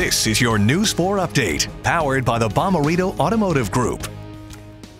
This is your News 4 update, powered by the Bomarito Automotive Group.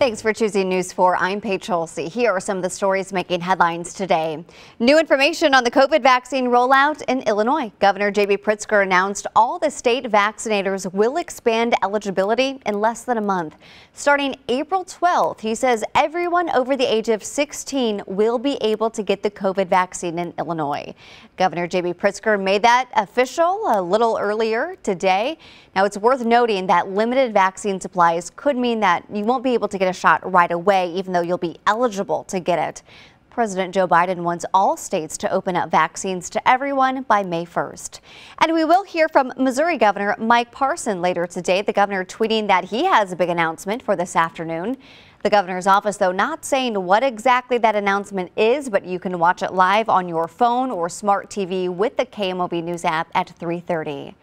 Thanks for choosing News 4. I'm Paige Holsey. Here are some of the stories making headlines today. New information on the COVID vaccine rollout in Illinois. Governor J.B. Pritzker announced all the state vaccinators will expand eligibility in less than a month. Starting April 12th, he says everyone over the age of 16 will be able to get the COVID vaccine in Illinois. Governor J.B. Pritzker made that official a little earlier today. Now, it's worth noting that limited vaccine supplies could mean that you won't be able to get a shot right away, even though you'll be eligible to get it. President Joe Biden wants all states to open up vaccines to everyone by May 1st. And we will hear from Missouri Governor Mike Parson later today. The governor tweeting that he has a big announcement for this afternoon. The governor's office, though, not saying what exactly that announcement is, but you can watch it live on your phone or smart TV with the KMOB News app at 330.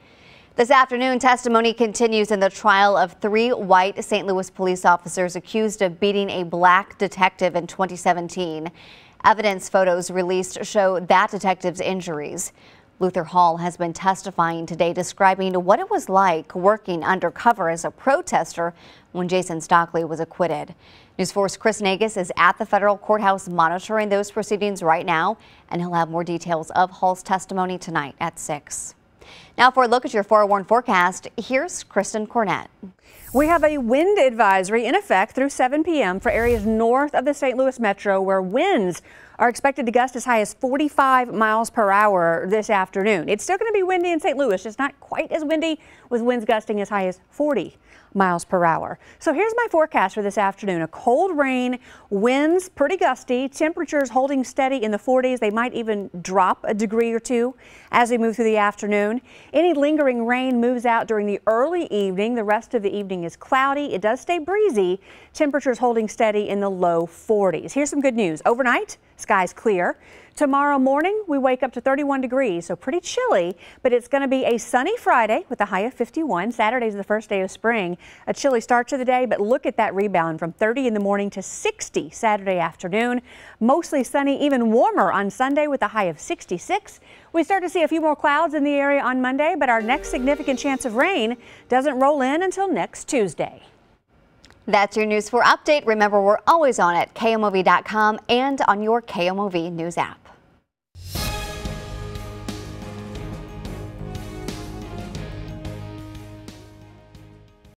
This afternoon, testimony continues in the trial of three white St. Louis police officers accused of beating a black detective in 2017. Evidence photos released show that detective's injuries. Luther Hall has been testifying today describing what it was like working undercover as a protester when Jason Stockley was acquitted. News Force Chris Nagus is at the federal courthouse monitoring those proceedings right now, and he'll have more details of Hall's testimony tonight at 6. Now for a look at your 401 forecast, here's Kristen Cornett. We have a wind advisory in effect through 7 p.m. for areas north of the St. Louis metro where winds are expected to gust as high as 45 miles per hour this afternoon. It's still going to be windy in St. Louis, just not quite as windy with winds gusting as high as 40 miles per hour. So here's my forecast for this afternoon. A cold rain, winds pretty gusty, temperatures holding steady in the 40s. They might even drop a degree or two as we move through the afternoon. Any lingering rain moves out during the early evening. The rest of the evening is cloudy. It does stay breezy. Temperatures holding steady in the low 40s. Here's some good news. Overnight, Skies clear. Tomorrow morning, we wake up to 31 degrees, so pretty chilly, but it's going to be a sunny Friday with a high of 51. Saturday is the first day of spring. A chilly start to the day, but look at that rebound from 30 in the morning to 60 Saturday afternoon. Mostly sunny, even warmer on Sunday with a high of 66. We start to see a few more clouds in the area on Monday, but our next significant chance of rain doesn't roll in until next Tuesday. That's your News 4 update. Remember, we're always on at KMOV.com and on your KMOV News app.